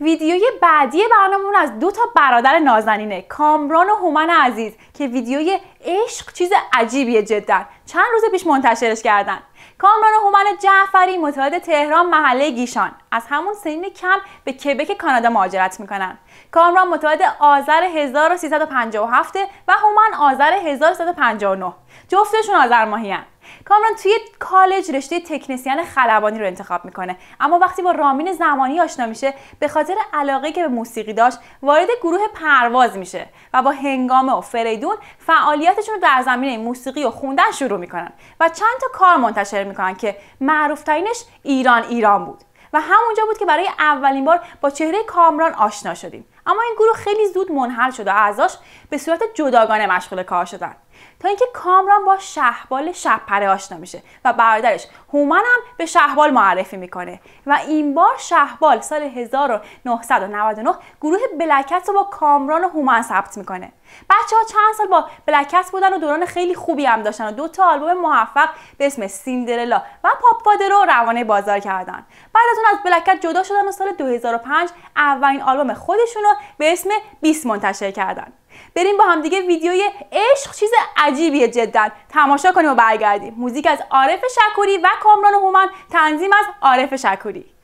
ویدیوی بعدی برنامهمون از دو تا برادر نازنینه کامران و هومن عزیز که ویدیوی عشق چیز عجیبیه جدا چند روز پیش منتشرش کردن کامران و هومن جعفری متولد تهران محله گیشان از همون سنین کم به کبک کانادا مهاجرت میکنن کامران متولد آذر 1357 و هومن آذر 1359 جفتشون آذر ماهیان کامران توی کالج رشته تکنسیان خلبانی رو انتخاب میکنه اما وقتی با رامین زمانی آشنا میشه به خاطر علاقه که به موسیقی داشت وارد گروه پرواز میشه و با هنگامه و فریدون فعالیتشون رو در زمینه موسیقی و خوندن شروع میکنن و چند تا کار منتشر میکنن که معروفترینش ایران ایران بود و همونجا بود که برای اولین بار با چهره کامران آشنا شدیم اما این گروه خیلی زود منحل شد و اعضاش به صورت جداگانه مشغول کار شدن تا اینکه کامران با شهبال شپره آشنا میشه و برادرش هومن هم به شهبال معرفی میکنه و این بار شهبال سال 1999 گروه بلکت رو با کامران و هومن ثبت میکنه بچه ها چند سال با بلکت بودن و دوران خیلی خوبی هم داشتن و دو تا آلبوم موفق به اسم سیندرلا و پاپ رو روانه بازار کردن بعد از اون از بلکت جدا شدن و سال 2005 اولین آلبوم خودشون رو به اسم 20 منتشر کردن بریم با هم دیگه ویدیوی عشق چیز عجیبیه جدا تماشا کنیم و برگردیم موزیک از عارف شکوری و کامران هومن تنظیم از عارف شکوری